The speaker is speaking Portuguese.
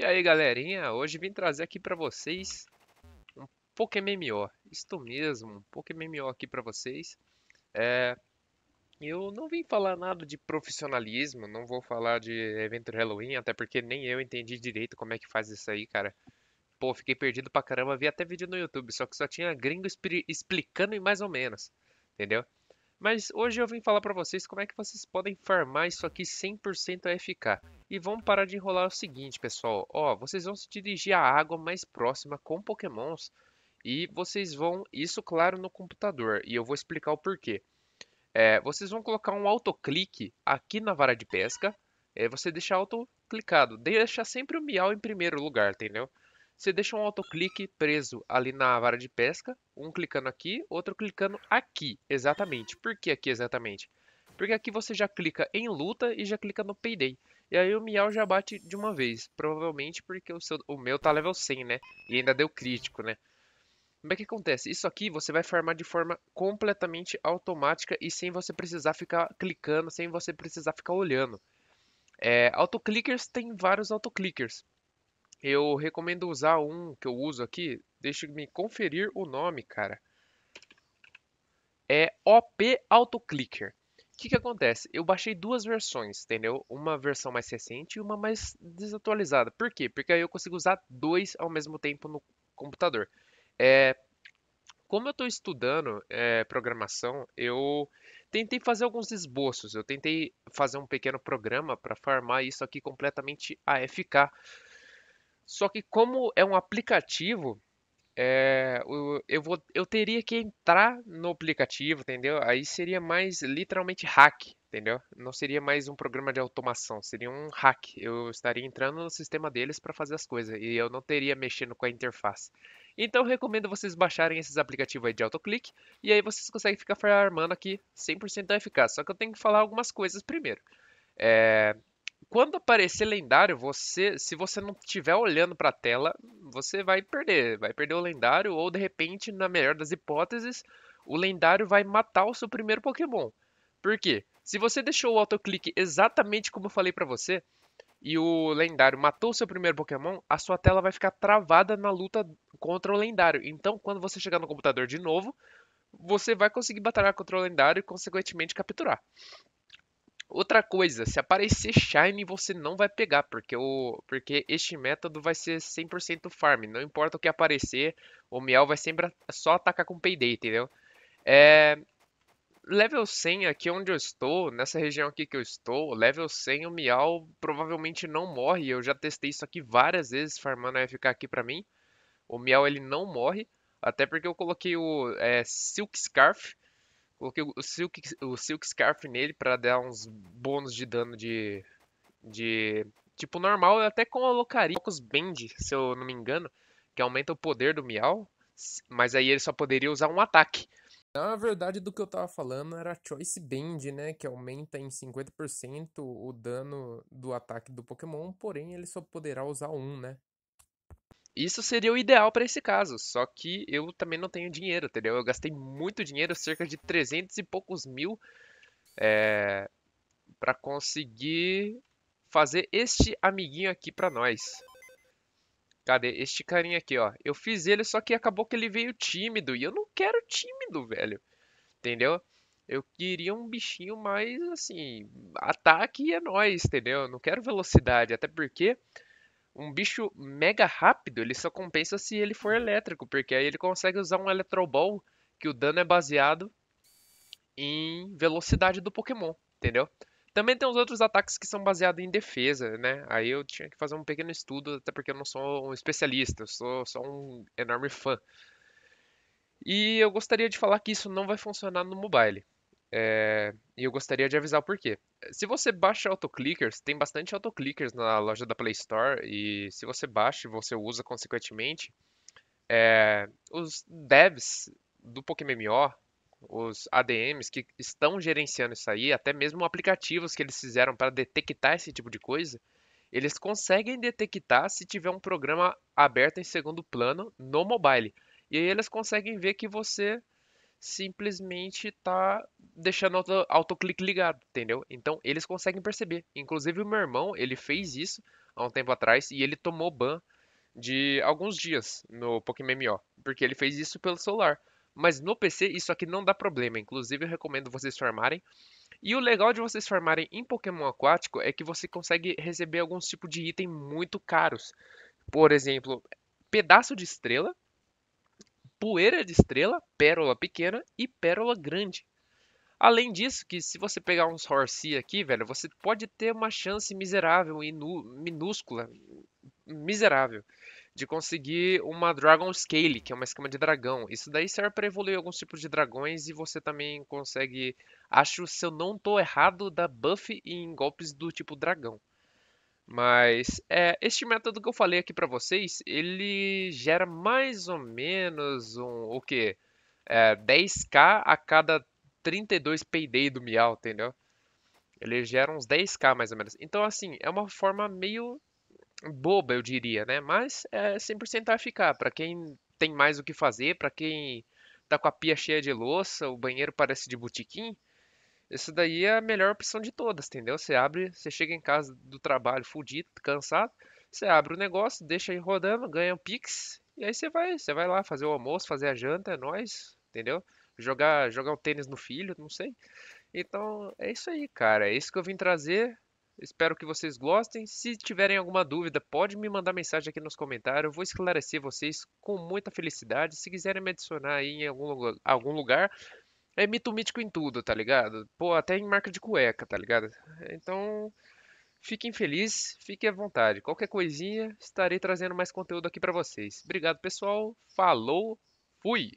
E aí galerinha, hoje vim trazer aqui pra vocês um PokéMMO, isto mesmo, um PokéMMO aqui pra vocês. É... Eu não vim falar nada de profissionalismo, não vou falar de evento Halloween, até porque nem eu entendi direito como é que faz isso aí, cara. Pô, fiquei perdido pra caramba, vi até vídeo no YouTube, só que só tinha gringo explicando e mais ou menos, entendeu? Mas hoje eu vim falar para vocês como é que vocês podem farmar isso aqui 100% AFK. E vamos parar de enrolar o seguinte, pessoal. Ó, vocês vão se dirigir à água mais próxima com pokémons. E vocês vão, isso claro, no computador. E eu vou explicar o porquê. É, vocês vão colocar um autoclique aqui na vara de pesca. É, você deixa autoclicado. Deixa sempre o miau em primeiro lugar, entendeu? Você deixa um autoclique preso ali na vara de pesca. Um clicando aqui, outro clicando aqui. Exatamente. Por que aqui exatamente? Porque aqui você já clica em luta e já clica no payday. E aí o Miau já bate de uma vez. Provavelmente porque o, seu, o meu tá level 100, né? E ainda deu crítico, né? Como é que acontece? Isso aqui você vai farmar de forma completamente automática e sem você precisar ficar clicando, sem você precisar ficar olhando. É, autoclickers tem vários autoclickers. Eu recomendo usar um que eu uso aqui. Deixa eu me conferir o nome, cara. É OP AutoClicker. O que, que acontece? Eu baixei duas versões, entendeu? Uma versão mais recente e uma mais desatualizada. Por quê? Porque aí eu consigo usar dois ao mesmo tempo no computador. É, como eu estou estudando é, programação, eu tentei fazer alguns esboços. Eu tentei fazer um pequeno programa para farmar isso aqui completamente AFK. Só que como é um aplicativo, é, eu, eu, vou, eu teria que entrar no aplicativo, entendeu? Aí seria mais literalmente hack, entendeu? Não seria mais um programa de automação, seria um hack. Eu estaria entrando no sistema deles para fazer as coisas e eu não teria mexendo com a interface. Então eu recomendo vocês baixarem esses aplicativos aí de autoclique e aí vocês conseguem ficar farmando aqui 100% eficaz. Só que eu tenho que falar algumas coisas primeiro. É, quando aparecer lendário, você, se você não estiver olhando para a tela, você vai perder, vai perder o lendário ou de repente, na melhor das hipóteses, o lendário vai matar o seu primeiro Pokémon. Por quê? Se você deixou o autoclique exatamente como eu falei para você e o lendário matou o seu primeiro Pokémon, a sua tela vai ficar travada na luta contra o lendário. Então, quando você chegar no computador de novo, você vai conseguir batalhar contra o lendário e consequentemente capturar. Outra coisa, se aparecer Shine, você não vai pegar, porque, o, porque este método vai ser 100% farm. Não importa o que aparecer, o Miel vai sempre só atacar com Payday, entendeu? É, level 100 aqui onde eu estou, nessa região aqui que eu estou, level 100 o Miau provavelmente não morre. Eu já testei isso aqui várias vezes farmando AFK aqui pra mim. O Miau ele não morre, até porque eu coloquei o é, Silk Scarf, Coloquei o Silk, o Silk Scarf nele para dar uns bônus de dano de, de tipo normal. Eu é até colocaria Focus Bend, se eu não me engano, que aumenta o poder do Miau, mas aí ele só poderia usar um ataque. Na verdade, do que eu tava falando era Choice Bend, né? Que aumenta em 50% o dano do ataque do Pokémon, porém ele só poderá usar um, né? Isso seria o ideal para esse caso, só que eu também não tenho dinheiro, entendeu? Eu gastei muito dinheiro, cerca de 300 e poucos mil, é, eh, para conseguir fazer este amiguinho aqui para nós. Cadê? Este carinha aqui, ó. Eu fiz ele, só que acabou que ele veio tímido, e eu não quero tímido, velho. Entendeu? Eu queria um bichinho mais, assim, ataque e é nóis, entendeu? Eu não quero velocidade, até porque um bicho mega rápido, ele só compensa se ele for uhum. elétrico, porque aí ele consegue usar um Electroball, que o dano é baseado em velocidade do Pokémon, entendeu? Também tem os outros ataques que são baseados em defesa, né? Aí eu tinha que fazer um pequeno estudo, até porque eu não sou um especialista, eu sou só um enorme fã. E eu gostaria de falar que isso não vai funcionar no mobile. É, e eu gostaria de avisar o porquê. Se você baixa autoclickers, tem bastante autoclickers na loja da Play Store, e se você baixa e você usa consequentemente, é, os devs do Pokémon PokéMMO, os ADMs que estão gerenciando isso aí, até mesmo aplicativos que eles fizeram para detectar esse tipo de coisa, eles conseguem detectar se tiver um programa aberto em segundo plano no mobile. E aí eles conseguem ver que você simplesmente tá deixando o auto, autoclique ligado, entendeu? Então eles conseguem perceber. Inclusive o meu irmão, ele fez isso há um tempo atrás e ele tomou ban de alguns dias no Pokémon MO, porque ele fez isso pelo celular. Mas no PC isso aqui não dá problema, inclusive eu recomendo vocês farmarem. E o legal de vocês farmarem em Pokémon aquático é que você consegue receber alguns tipos de item muito caros. Por exemplo, pedaço de estrela, poeira de estrela, pérola pequena e pérola grande. Além disso, que se você pegar uns Horsey aqui, velho, você pode ter uma chance miserável e minúscula, miserável, de conseguir uma Dragon Scale, que é uma esquema de dragão. Isso daí serve para evoluir alguns tipos de dragões e você também consegue, acho, se eu não estou errado, dar buff em golpes do tipo dragão. Mas é, este método que eu falei aqui para vocês, ele gera mais ou menos um, o quê? É, 10k a cada 32 payday do Miau, entendeu? Ele gera uns 10k mais ou menos. Então, assim, é uma forma meio boba, eu diria, né? Mas é 100% a ficar. Para quem tem mais o que fazer, para quem tá com a pia cheia de louça, o banheiro parece de botiquim, isso daí é a melhor opção de todas, entendeu? Você abre, você chega em casa do trabalho fudido, cansado, você abre o negócio, deixa aí rodando, ganha um Pix, e aí você vai, você vai lá fazer o almoço, fazer a janta, é nóis, entendeu? Jogar, jogar o tênis no filho, não sei. Então, é isso aí, cara. É isso que eu vim trazer. Espero que vocês gostem. Se tiverem alguma dúvida, pode me mandar mensagem aqui nos comentários. Eu vou esclarecer vocês com muita felicidade. Se quiserem me adicionar aí em algum, algum lugar, é mito mítico em tudo, tá ligado? Pô, até em marca de cueca, tá ligado? Então, fiquem felizes, fiquem à vontade. Qualquer coisinha, estarei trazendo mais conteúdo aqui para vocês. Obrigado, pessoal. Falou, fui!